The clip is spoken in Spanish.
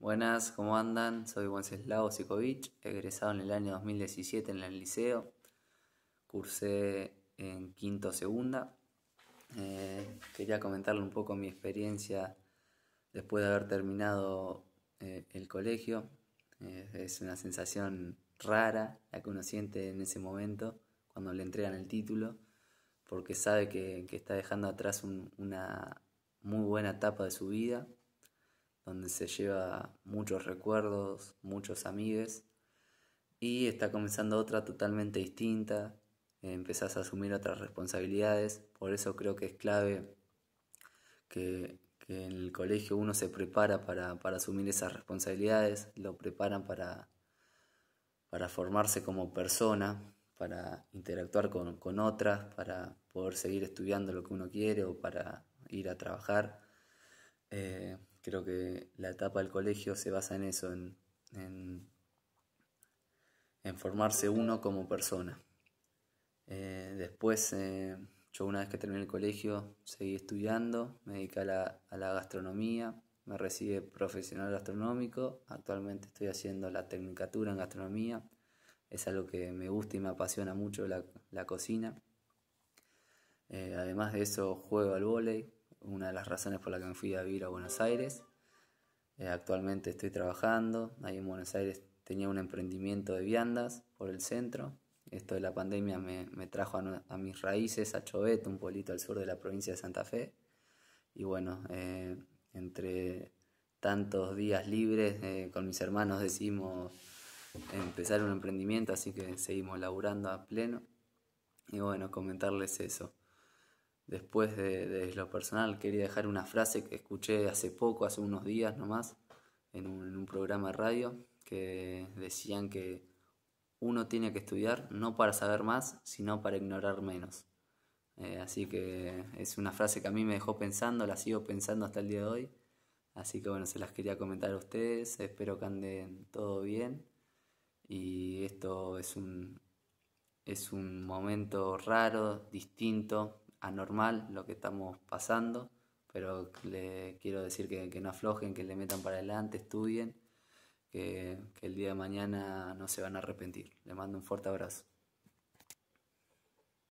Buenas, ¿cómo andan? Soy Wenceslao Sikovic, egresado en el año 2017 en el liceo. Cursé en quinto segunda. Eh, quería comentarle un poco mi experiencia después de haber terminado eh, el colegio. Eh, es una sensación rara la que uno siente en ese momento cuando le entregan el título, porque sabe que, está dejando atrás una muy buena etapa de su vida donde se lleva muchos recuerdos, muchos amigos y está comenzando otra totalmente distinta, empezás a asumir otras responsabilidades, por eso creo que es clave que, en el colegio uno se prepara para, asumir esas responsabilidades, lo preparan para, para formarse como persona, para interactuar con, otras, para poder seguir estudiando lo que uno quiere o para ir a trabajar. Eh, Creo que la etapa del colegio se basa en eso, en, formarse uno como persona. Eh, después, eh, yo una vez que terminé el colegio, seguí estudiando, me dediqué a la, gastronomía, me recibí profesional gastronómico, actualmente estoy haciendo la tecnicatura en gastronomía, es algo que me gusta y me apasiona mucho la, cocina. Eh, además de eso, juego al voleibol una de las razones por la que me fui a vivir a Buenos Aires. Eh, actualmente estoy trabajando, ahí en Buenos Aires tenía un emprendimiento de viandas por el centro. Esto de la pandemia me, trajo a, mis raíces, a Chobeto, un pueblito al sur de la provincia de Santa Fe. Y bueno, eh, entre tantos días libres eh, con mis hermanos decidimos empezar un emprendimiento, así que seguimos laburando a pleno. Y bueno, comentarles eso después de, lo personal, quería dejar una frase que escuché hace poco, hace unos días nomás, en un, programa de radio, que decían que uno tiene que estudiar no para saber más, sino para ignorar menos. Eh, así que es una frase que a mí me dejó pensando, la sigo pensando hasta el día de hoy. Así que bueno, se las quería comentar a ustedes, espero que anden todo bien. Y esto es es un momento raro, distinto, anormal lo que estamos pasando, pero le quiero decir que, no aflojen, que le metan para adelante, estudien, que, que el día de mañana no se van a arrepentir. Le mando un fuerte abrazo.